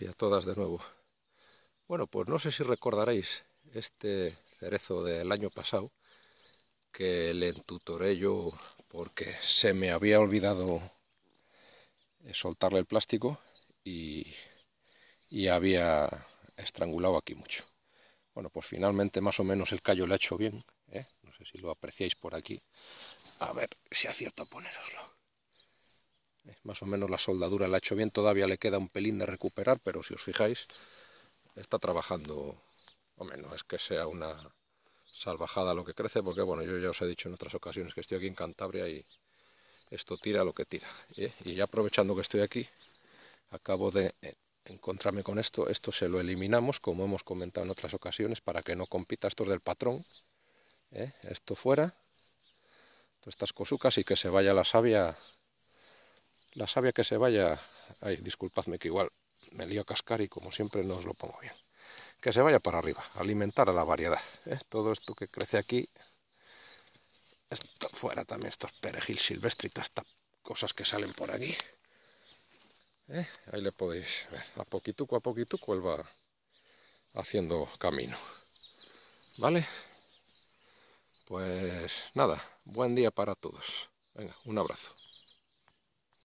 y a todas de nuevo. Bueno, pues no sé si recordaréis este cerezo del año pasado que le entutoré yo porque se me había olvidado eh, soltarle el plástico y, había estrangulado aquí mucho. Bueno, pues finalmente más o menos el callo le ha hecho bien. ¿eh? No sé si lo apreciáis por aquí. A ver si acierto a poneroslo más o menos la soldadura la ha hecho bien, todavía le queda un pelín de recuperar, pero si os fijáis, está trabajando, O menos es que sea una salvajada lo que crece, porque bueno, yo ya os he dicho en otras ocasiones que estoy aquí en Cantabria y esto tira lo que tira. ¿eh? Y ya aprovechando que estoy aquí, acabo de eh, encontrarme con esto, esto se lo eliminamos, como hemos comentado en otras ocasiones, para que no compita esto del patrón, ¿eh? esto fuera, todas estas cosucas y que se vaya la savia la savia que se vaya, ay, disculpadme que igual me lío a cascar y como siempre no os lo pongo bien. Que se vaya para arriba, alimentar a la variedad. ¿eh? Todo esto que crece aquí, esto fuera también, estos perejil silvestre y estas cosas que salen por aquí. ¿eh? Ahí le podéis ver, a poquituco a poquituco él va haciendo camino. ¿Vale? Pues nada, buen día para todos. Venga, un abrazo.